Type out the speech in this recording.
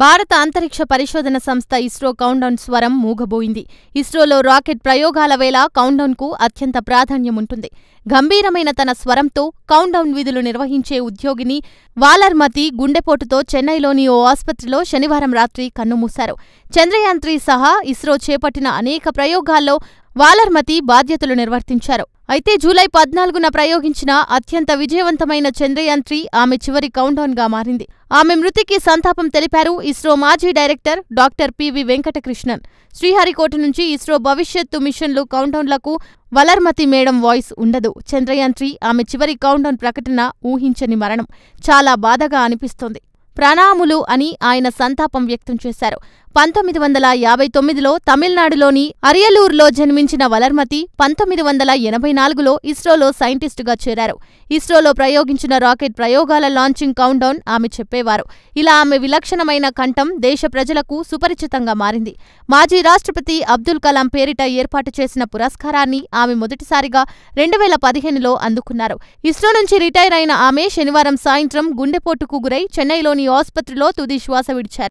భారత అంతరిక్ష పరిశోధన సంస్థ ఇస్రో కౌంటౌన్ స్వరం మూగబోయింది ఇస్రోలో రాకెట్ ప్రయోగాల వేళ కౌంటౌన్కు అత్యంత ప్రాధాన్యముంటుంది గంభీరమైన తన స్వరంతో కౌంటౌన్ విధులు నిర్వహించే ఉద్యోగిని వాలర్మతి గుండెపోటుతో చెన్నైలోని ఓ ఆసుపత్రిలో శనివారం రాత్రి కన్నుమూశారు చంద్రయాన్ త్రీ సహా ఇస్రో చేపట్టిన అనేక ప్రయోగాల్లో వాలర్మతి బాధ్యతలు నిర్వర్తించారు అయితే జూలై పద్నాలుగున ప్రయోగించిన అత్యంత విజయవంతమైన చంద్రయాన్ త్రీ ఆమె చివరి కౌంటౌన్గా మారింది ఆమె మృతికి సంతాపం తెలిపారు ఇస్రో మాజీ director doctor P V Venkatakrishnan Sriharikota నుంచి ఇస్రో భవిష్యత్తు మిషన్లు కౌంటౌన్లకు వలర్మతి మేడం వాయిస్ ఉండదు చంద్రయాన్ త్రీ ఆమె చివరి కౌంటౌన్ ప్రకటన ఊహించని మరణం చాలా బాధగా అనిపిస్తోంది ప్రణాములు అని ఆయన సంతాపం వ్యక్తం చేశారు పంతొమ్మిది వందల యాభై తొమ్మిదిలో తమిళనాడులోని అరియలూరులో జన్మించిన వలర్మతి పంతొమ్మిది వందల ఎనభై నాలుగులో ఇస్రోలో సైంటిస్టుగా చేరారు ఇస్రోలో ప్రయోగించిన రాకెట్ ప్రయోగాల లాంచింగ్ కౌంటౌన్ ఆమె చెప్పేవారు ఇలా ఆమె విలక్షణమైన కంఠం దేశ ప్రజలకు సుపరిచితంగా మారింది మాజీ రాష్ట్రపతి అబ్దుల్ కలాం పేరిట ఏర్పాటు చేసిన పురస్కారాన్ని ఆమె మొదటిసారిగా రెండు వేల పదిహేనులో అందుకున్నారు ఇస్రో నుంచి రిటైర్ అయిన ఆమె శనివారం సాయంత్రం గుండెపోటుకు గురై చెన్నైలోని ఆసుపత్రిలో తుది శ్వాస విడిచారు